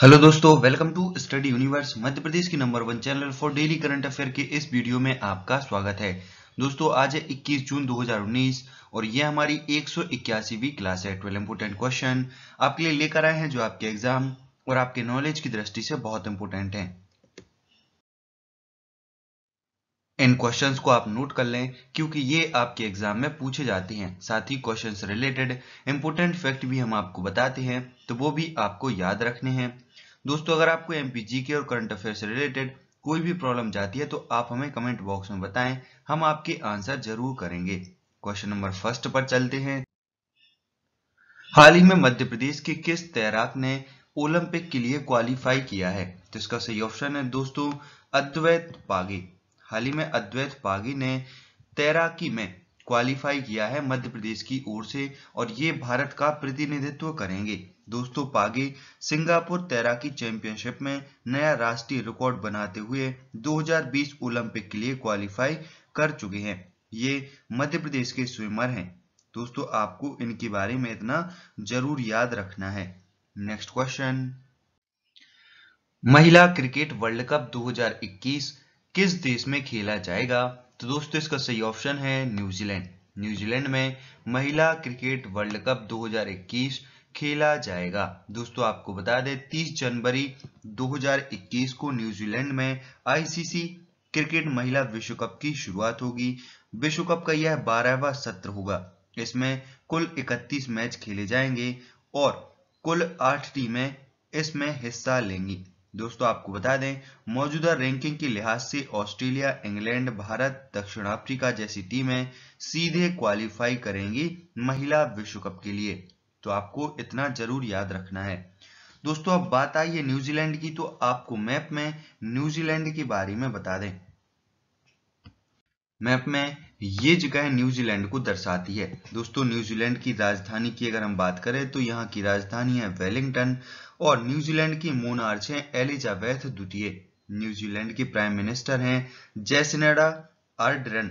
hello दोस्तों welcome to study universe Madhya Pradesh की number one channel for daily current affair के इस वीडियो में आपका स्वागत है दोस्तों आज है 21 जून 2019 और ये हमारी एक 181वीं क्लास है ट्वेल्व इंपोर्टेंट क्वेश्चन आपके लिए लेकर आए हैं जो आपके एग्जाम और आपके नॉलेज की दृष्टि से बहुत इंपोर्टेंट है इन क्वेश्चंस को आप नोट कर लें क्योंकि ये आपके एग्जाम में पूछे जाते हैं साथ ही क्वेश्चंस रिलेटेड इंपोर्टेंट फैक्ट भी हम आपको बताते हैं तो वो भी आपको याद रखने हैं दोस्तों अगर आपको एम के और करंट अफेयर से रिलेटेड कोई भी प्रॉब्लम जाती है तो आप हमें कमेंट बॉक्स में बताएं हम आपके आंसर जरूर करेंगे क्वेश्चन नंबर फर्स्ट पर चलते हैं हाल ही में मध्य प्रदेश के किस तैराक ने ओलंपिक के लिए क्वालिफाई किया है तो इसका सही ऑप्शन है दोस्तों अद्वैत पागे हाल ही में अद्वैत पागी ने तैराकी में क्वालिफाई किया है मध्य प्रदेश की ओर से और ये भारत का प्रतिनिधित्व करेंगे दोस्तों पागी सिंगापुर तैराकी चैंपियनशिप में नया राष्ट्रीय रिकॉर्ड बनाते हुए 2020 ओलंपिक के लिए क्वालिफाई कर चुके हैं ये मध्य प्रदेश के स्विमर हैं दोस्तों आपको इनके बारे में इतना जरूर याद रखना है नेक्स्ट क्वेश्चन महिला क्रिकेट वर्ल्ड कप दो किस देश में खेला जाएगा तो दोस्तों इसका सही ऑप्शन है न्यूजीलैंड न्यूजीलैंड में महिला क्रिकेट वर्ल्ड कप 2021 खेला जाएगा दोस्तों आपको बता दें 30 जनवरी 2021 को न्यूजीलैंड में आईसीसी क्रिकेट महिला विश्व कप की शुरुआत होगी विश्व कप का यह बारहवा सत्र होगा इसमें कुल 31 मैच खेले जाएंगे और कुल आठ टीमें इसमें हिस्सा लेंगी दोस्तों आपको बता दें मौजूदा रैंकिंग के लिहाज से ऑस्ट्रेलिया इंग्लैंड भारत दक्षिण अफ्रीका जैसी टीमें सीधे क्वालिफाई करेंगी महिला विश्व कप के लिए तो आपको इतना जरूर याद रखना है दोस्तों अब बात आई है न्यूजीलैंड की तो आपको मैप में न्यूजीलैंड के बारे में बता दें मैप में ये जगह न्यूजीलैंड को दर्शाती है दोस्तों न्यूजीलैंड की राजधानी की अगर हम बात करें तो यहाँ की राजधानी है वेलिंगटन और न्यूजीलैंड की मोनार्च हैं एलिजाबेथ द्वितीय न्यूजीलैंड की प्राइम मिनिस्टर हैं जैसनेडा आर्डरन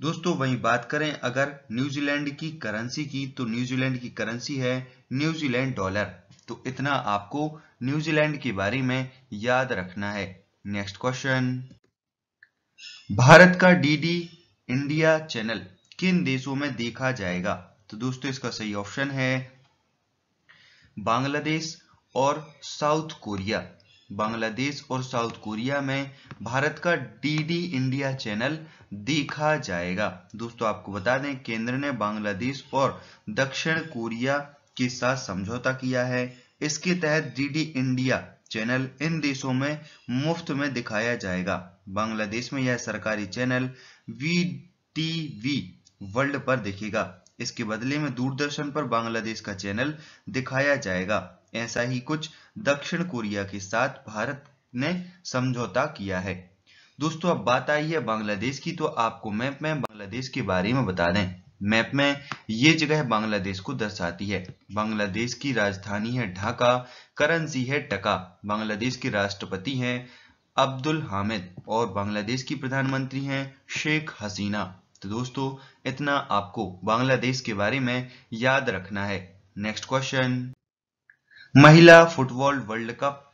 दोस्तों वहीं बात करें अगर न्यूजीलैंड की करेंसी की तो न्यूजीलैंड की करेंसी है न्यूजीलैंड डॉलर तो इतना आपको न्यूजीलैंड के बारे में याद रखना है नेक्स्ट क्वेश्चन भारत का डीडी इंडिया चैनल किन देशों में देखा जाएगा तो दोस्तों इसका सही ऑप्शन है बांग्लादेश और साउथ कोरिया बांग्लादेश और साउथ कोरिया में भारत का डीडी इंडिया चैनल देखा जाएगा दोस्तों आपको बता दें केंद्र ने बांग्लादेश और दक्षिण कोरिया के साथ समझौता किया है इसके तहत डीडी इंडिया चैनल इन देशों में मुफ्त में दिखाया जाएगा बांग्लादेश में यह सरकारी चैनल वी वी वर्ल्ड पर दिखेगा इसके बदले में दूरदर्शन पर बांग्लादेश का चैनल दिखाया जाएगा ऐसा ही कुछ दक्षिण कोरिया के साथ भारत ने समझौता किया है दोस्तों अब बात आई है बांग्लादेश की तो आपको मैप में बांग्लादेश के बारे में बता दें मैप में ये जगह बांग्लादेश को दर्शाती है बांग्लादेश की राजधानी है ढाका करेंसी है टका बांग्लादेश के राष्ट्रपति हैं अब्दुल हामिद और बांग्लादेश की प्रधानमंत्री हैं शेख हसीना तो दोस्तों इतना आपको बांग्लादेश के बारे में याद रखना है नेक्स्ट क्वेश्चन महिला फुटबॉल वर्ल्ड कप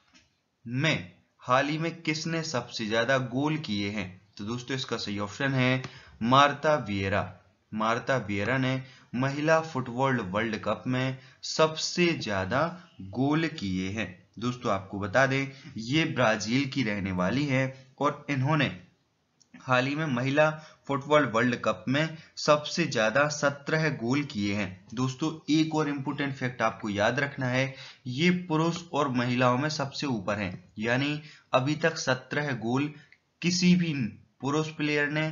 में हाल ही में किसने सबसे ज्यादा गोल किए हैं तो दोस्तों इसका सही ऑप्शन है मार्ता वियरा मार्ता वियरा ने महिला फुटबॉल वर्ल्ड कप में सबसे ज्यादा गोल किए हैं दोस्तों आपको बता दें ये ब्राजील की रहने वाली है और इन्होंने हाल ही में महिला फुटबॉल वर्ल्ड कप में सबसे ज्यादा सत्रह गोल किए हैं दोस्तों एक और इम्पोर्टेंट फैक्ट आपको याद रखना है ये पुरुष और महिलाओं में सबसे ऊपर हैं यानी अभी तक सत्रह गोल किसी भी पुरुष प्लेयर ने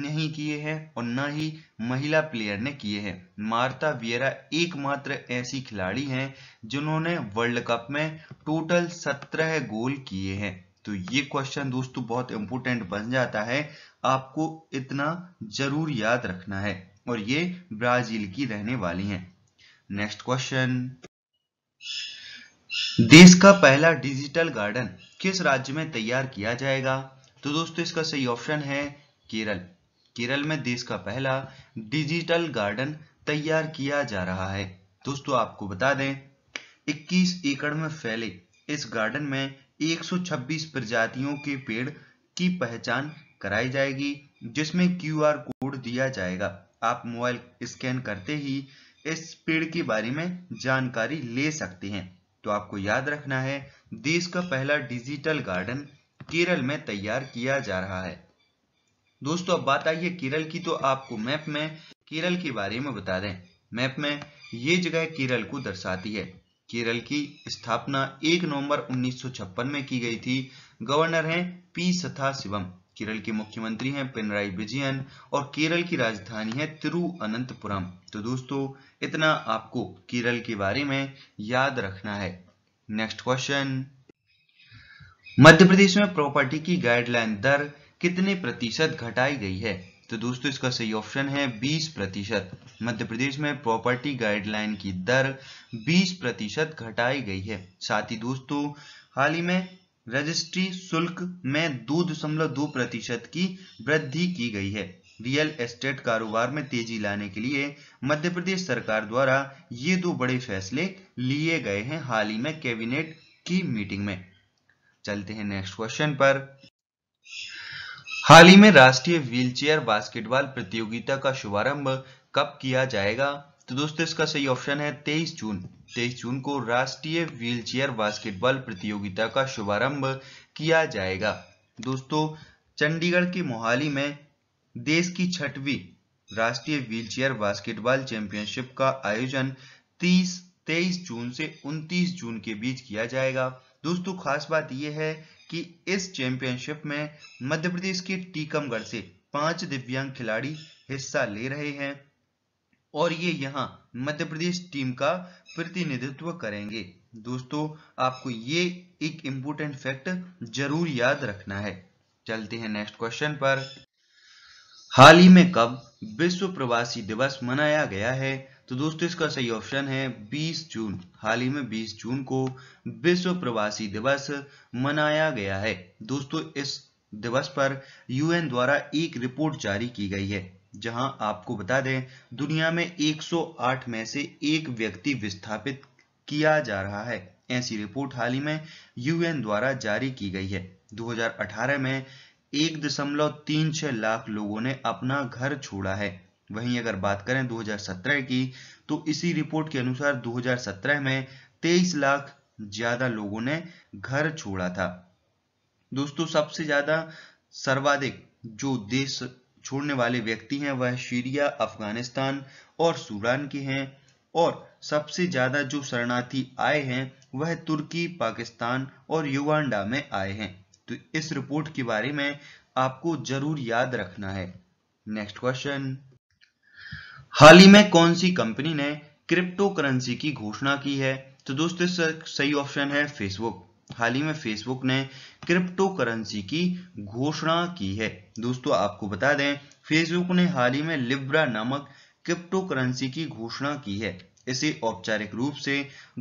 नहीं किए हैं और न ही महिला प्लेयर ने किए हैं मार्ता वियरा एकमात्र ऐसी खिलाड़ी हैं जिन्होंने वर्ल्ड कप में टोटल सत्रह गोल किए हैं तो ये क्वेश्चन दोस्तों बहुत इंपोर्टेंट बन जाता है आपको इतना जरूर याद रखना है और ये ब्राजील की रहने वाली हैं नेक्स्ट क्वेश्चन देश का पहला डिजिटल गार्डन किस राज्य में तैयार किया जाएगा तो दोस्तों इसका सही ऑप्शन है केरल केरल में देश का पहला डिजिटल गार्डन तैयार किया जा रहा है दोस्तों आपको बता दें 21 एकड़ में फैले इस गार्डन में 126 प्रजातियों के पेड़ की पहचान कराई जाएगी जिसमें क्यू आर कोड दिया जाएगा आप मोबाइल स्कैन करते ही इस पेड़ के बारे में जानकारी ले सकते हैं तो आपको याद रखना है देश का पहला डिजिटल गार्डन केरल में तैयार किया जा रहा है दोस्तों अब बात आई है केरल की तो आपको मैप में केरल के बारे में बता दें मैप में ये जगह केरल को दर्शाती है केरल की स्थापना 1 नवंबर 1956 में की गई थी गवर्नर हैं पी सथा शिवम केरल के मुख्यमंत्री हैं पिनराई विजयन और केरल की राजधानी है तिरुअनंतपुरम तो दोस्तों इतना आपको केरल के बारे में याद रखना है नेक्स्ट क्वेश्चन मध्य प्रदेश में प्रॉपर्टी की गाइडलाइन दर कितने प्रतिशत घटाई गई है तो दोस्तों इसका सही ऑप्शन है 20 प्रतिशत मध्य प्रदेश में प्रॉपर्टी गाइडलाइन की दर 20 प्रतिशत घटाई गई है साथ ही दोस्तों हाल ही में रजिस्ट्री शुल्क में दो दशमलव दो प्रतिशत की वृद्धि की गई है रियल एस्टेट कारोबार में तेजी लाने के लिए मध्य प्रदेश सरकार द्वारा ये दो बड़े फैसले लिए गए हैं हाल ही में कैबिनेट की मीटिंग में चलते हैं नेक्स्ट क्वेश्चन पर हाल ही में राष्ट्रीय व्हीलचेयर बास्केटबॉल प्रतियोगिता का शुभारंभ कब किया जाएगा तो दोस्तों इसका सही ऑप्शन है 23 जून 23 जून को राष्ट्रीय व्हीलचेयर बास्केटबॉल प्रतियोगिता का शुभारंभ किया जाएगा दोस्तों चंडीगढ़ के मोहाली में देश की छठवीं राष्ट्रीय व्हीलचेयर बास्केटबॉल चैंपियनशिप का आयोजन 30 23 जून से 29 जून के बीच किया जाएगा दोस्तों खास बात यह है कि इस चैंपियनशिप में मध्य प्रदेश के टीकमगढ़ से पांच दिव्यांग खिलाड़ी हिस्सा ले रहे हैं और ये यहाँ मध्य प्रदेश टीम का प्रतिनिधित्व करेंगे दोस्तों आपको ये एक इम्पोर्टेंट फैक्ट जरूर याद रखना है चलते हैं नेक्स्ट क्वेश्चन पर हाल ही में कब विश्व प्रवासी दिवस मनाया गया है तो दोस्तों इसका सही ऑप्शन है 20 जून हाल ही में 20 जून को विश्व प्रवासी दिवस मनाया गया है दोस्तों इस दिवस पर यूएन द्वारा एक रिपोर्ट जारी की गई है जहां आपको बता दें दुनिया में 108 में से एक व्यक्ति विस्थापित किया जा रहा है ऐसी रिपोर्ट हाल ही में यूएन द्वारा जारी की गई है 2018 में एक दशमलव तीन छह लाख लोगों ने अपना घर छोड़ा है वहीं अगर बात करें 2017 की तो इसी रिपोर्ट के अनुसार 2017 में 23 लाख ज्यादा लोगों ने घर छोड़ा था दोस्तों सबसे ज्यादा सर्वाधिक जो देश छोड़ने वाले व्यक्ति हैं वह सीरिया अफगानिस्तान और सूडान के हैं और सबसे ज्यादा जो शरणार्थी आए हैं वह तुर्की पाकिस्तान और युगांडा में आए हैं तो इस रिपोर्ट के बारे में आपको जरूर याद रखना है नेक्स्ट क्वेश्चन हाल ही में कौन सी कंपनी ने क्रिप्टो करेंसी की घोषणा की है तो दोस्तों सही ऑप्शन है फेसबुक हाल ही में फेसबुक ने क्रिप्टो करेंसी की घोषणा की है दोस्तों आपको बता दें फेसबुक ने हाल ही में लिब्रा नामक क्रिप्टो करेंसी की घोषणा की है इसे औपचारिक रूप से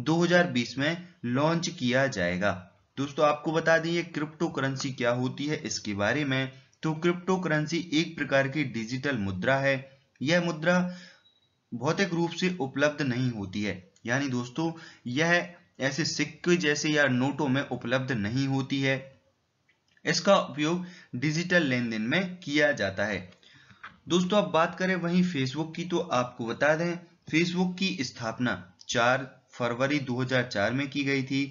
2020 में लॉन्च किया जाएगा दोस्तों आपको बता दें ये क्रिप्टो करेंसी क्या होती है इसके बारे में तो क्रिप्टो करेंसी एक प्रकार की डिजिटल मुद्रा है यह मुद्रा भौतिक रूप से उपलब्ध नहीं होती है यानी दोस्तों यह ऐसे सिक्के जैसे या नोटों में उपलब्ध नहीं होती है इसका उपयोग डिजिटल लेन देन में किया जाता है दोस्तों अब बात करें वहीं फेसबुक की तो आपको बता दें फेसबुक की स्थापना 4 फरवरी 2004 में की गई थी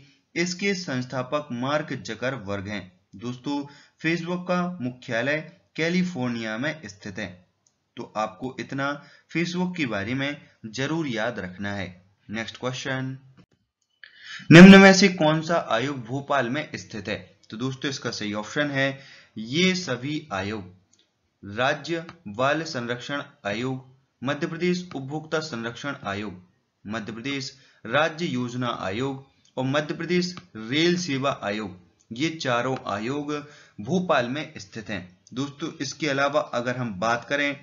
इसके संस्थापक मार्क जकर वर्ग हैं दोस्तों फेसबुक का मुख्यालय कैलिफोर्निया में स्थित है तो आपको इतना फेसबुक के बारे में जरूर याद रखना है नेक्स्ट क्वेश्चन निम्न में से कौन सा आयोग भोपाल में स्थित है तो दोस्तों इसका सही ऑप्शन है ये सभी आयोग राज्य बाल संरक्षण आयोग मध्य प्रदेश उपभोक्ता संरक्षण आयोग मध्य प्रदेश राज्य योजना आयोग और मध्य प्रदेश रेल सेवा आयोग ये चारों आयोग भोपाल में स्थित हैं दोस्तों इसके अलावा अगर हम बात करें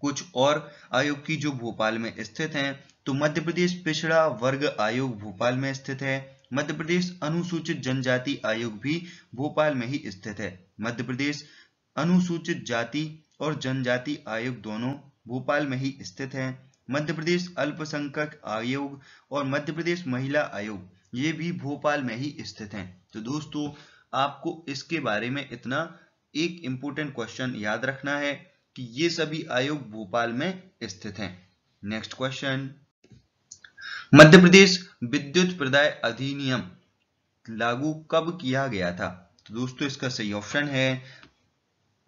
कुछ और आयोग की जो भोपाल में स्थित हैं तो मध्य प्रदेश पिछड़ा वर्ग आयोग भोपाल में स्थित है मध्य प्रदेश अनुसूचित जनजाति आयोग भी भोपाल में ही स्थित है मध्य प्रदेश अनुसूचित जाति और जनजाति आयोग दोनों भोपाल में ही स्थित है मध्य प्रदेश अल्पसंख्यक आयोग और मध्य प्रदेश महिला आयोग ये भी भोपाल में ही स्थित हैं तो दोस्तों आपको इसके बारे में इतना एक इंपोर्टेंट क्वेश्चन याद रखना है कि ये सभी आयोग भोपाल में स्थित हैं नेक्स्ट क्वेश्चन मध्य प्रदेश विद्युत प्रदाय अधिनियम लागू कब किया गया था तो दोस्तों इसका सही ऑप्शन है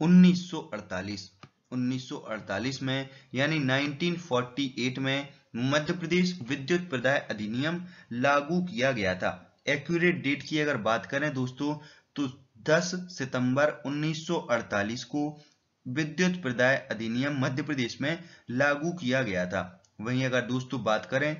1948 1948 में यानी 1948 में मध्य प्रदेश विद्युत प्रदाय अधिनियम लागू किया गया था एक्यूरेट डेट की अगर बात करें दोस्तों तो 10 सितंबर 1948 को विद्युत प्रदाय अधिनियम मध्य प्रदेश में लागू किया गया था वहीं अगर दोस्तों बात करें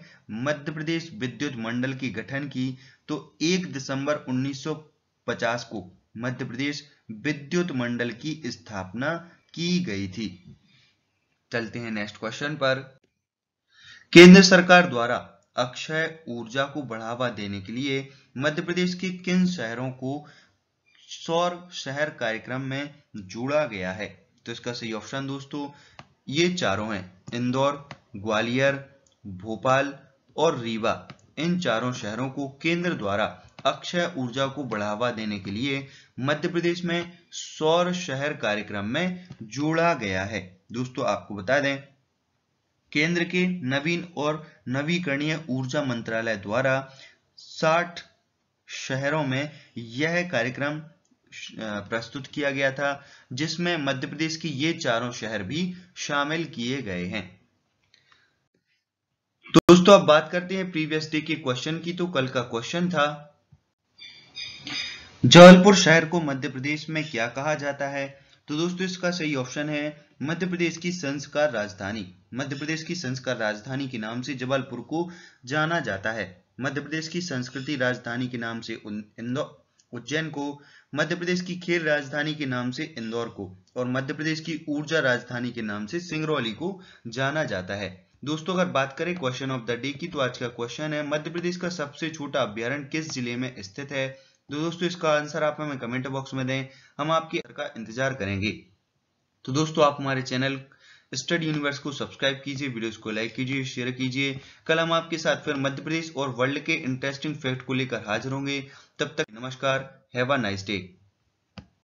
मध्य प्रदेश विद्युत मंडल की गठन की तो 1 दिसंबर 1950 को मध्य प्रदेश विद्युत मंडल की स्थापना की गई थी चलते हैं नेक्स्ट क्वेश्चन पर केंद्र सरकार द्वारा अक्षय ऊर्जा को बढ़ावा देने के लिए मध्य प्रदेश के किन शहरों को सौर शहर कार्यक्रम में जोड़ा गया है तो इसका सही ऑप्शन दोस्तों ये चारों हैं इंदौर ग्वालियर भोपाल और रीवा इन चारों शहरों को केंद्र द्वारा अक्षय ऊर्जा को बढ़ावा देने के लिए मध्य प्रदेश में सौर शहर कार्यक्रम में जोड़ा गया है दोस्तों आपको बता दें केंद्र के नवीन और नवीकरणीय ऊर्जा मंत्रालय द्वारा 60 शहरों में यह कार्यक्रम प्रस्तुत किया गया था जिसमें मध्य प्रदेश के ये चारों शहर भी शामिल किए गए हैं दोस्तों अब बात करते हैं प्रीवियस डे के क्वेश्चन की तो कल का क्वेश्चन था जबलपुर शहर को मध्य प्रदेश में क्या कहा जाता है तो दोस्तों इसका सही ऑप्शन है मध्य प्रदेश की संस्कार राजधानी मध्य प्रदेश की संस्कार राजधानी के नाम से जबलपुर को जाना जाता है मध्य प्रदेश की संस्कृति राजधानी के नाम से इंदौर उज्जैन को मध्य प्रदेश की खेल राजधानी के नाम से इंदौर को और मध्य प्रदेश की ऊर्जा राजधानी के नाम से सिंगरौली को जाना जाता है दोस्तों अगर बात करें क्वेश्चन ऑफ द डे की तो आज का क्वेश्चन है मध्य प्रदेश का सबसे छोटा अभ्यारण किस जिले में स्थित है तो दोस्तों इसका आंसर आप हमें कमेंट बॉक्स में दें हम आपकी का इंतजार करेंगे तो दोस्तों आप हमारे चैनल स्टडी यूनिवर्स को सब्सक्राइब कीजिए वीडियोस को लाइक कीजिए शेयर कीजिए कल हम आपके साथ फिर मध्य प्रदेश और वर्ल्ड के इंटरेस्टिंग फैक्ट को लेकर हाजिर होंगे तब तक नमस्कार हैव अ नाइस डे